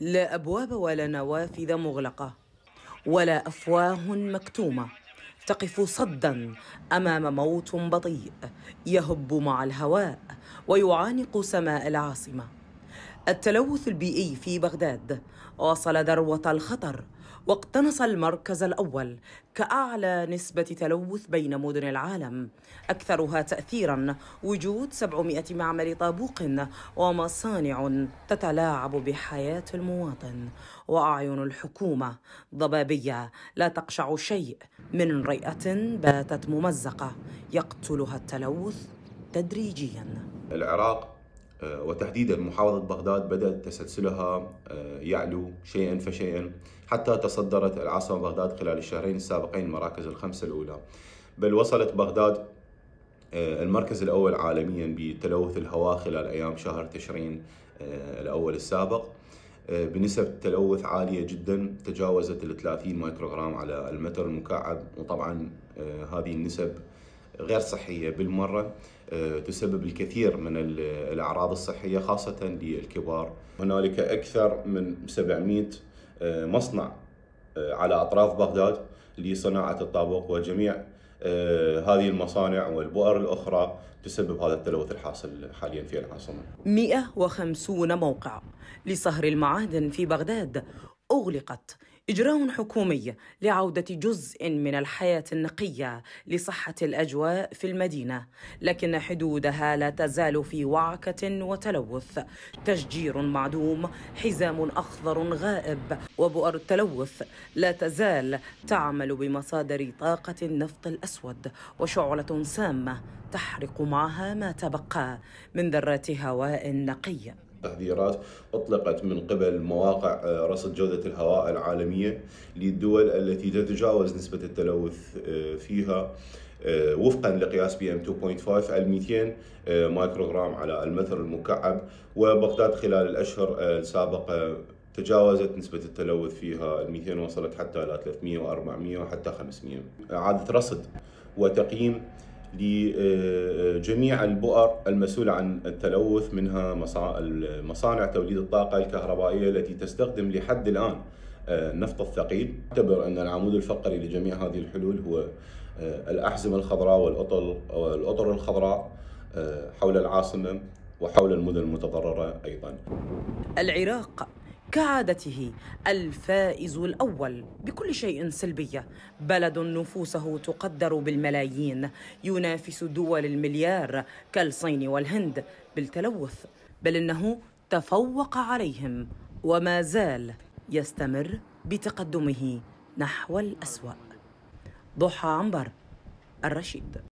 لا أبواب ولا نوافذ مغلقة ولا أفواه مكتومة تقف صدا أمام موت بطيء يهب مع الهواء ويعانق سماء العاصمة التلوث البيئي في بغداد وصل ذروة الخطر واقتنص المركز الأول كأعلى نسبة تلوث بين مدن العالم أكثرها تأثيرا وجود 700 معمل طابوق ومصانع تتلاعب بحياة المواطن وأعين الحكومة ضبابية لا تقشع شيء من رئة باتت ممزقة يقتلها التلوث تدريجيا العراق آه، وتحديدا محافظة بغداد بدأت تسلسلها آه، يعلو شيئا فشيئا حتى تصدرت العاصمة بغداد خلال الشهرين السابقين المراكز الخمسة الأولى بل وصلت بغداد آه، المركز الأول عالميا بتلوث الهواء خلال أيام شهر تشرين الأول السابق بنسب تلوث عالية جدا تجاوزت ال 30 مايكروغرام على المتر المكعب وطبعا هذه النسب غير صحية بالمرة آه، تسبب الكثير من الأعراض الصحية خاصة للكبار هنالك أكثر من 700 آه، مصنع آه، على أطراف بغداد لصناعة الطابق وجميع هذه المصانع والبؤر الأخرى تسبب هذا التلوث الحاصل حاليا في العاصمة 150 موقع لصهر المعادن في بغداد أغلقت إجراء حكومي لعودة جزء من الحياة النقية لصحة الأجواء في المدينة، لكن حدودها لا تزال في وعكة وتلوث، تشجير معدوم، حزام أخضر غائب، وبؤر التلوث لا تزال تعمل بمصادر طاقة النفط الأسود، وشعلة سامة تحرق معها ما تبقى من ذرات هواء نقي. تحذيرات أطلقت من قبل مواقع آه، رصد جودة الهواء العالمية للدول التي تتجاوز نسبة التلوث آه، فيها آه، وفقا لقياس بي ام 2.5 ال 200 مايكروغرام على المتر المكعب وبغداد خلال الاشهر السابقه تجاوزت نسبة التلوث فيها ال 200 وصلت حتى إلى 300 و 400 وحتى 500 إعادة رصد وتقييم لجميع البؤر المسؤولة عن التلوث منها مصانع توليد الطاقة الكهربائية التي تستخدم لحد الآن النفط آه، الثقيل أعتبر أن العمود الفقري لجميع هذه الحلول هو آه، الأحزمة الخضراء والاطر الأطر الخضراء آه، حول العاصمة وحول المدن المتضررة أيضا العراق كعادته الفائز الاول بكل شيء سلبيه بلد نفوسه تقدر بالملايين ينافس دول المليار كالصين والهند بالتلوث بل انه تفوق عليهم وما زال يستمر بتقدمه نحو الاسوا ضحى عنبر الرشيد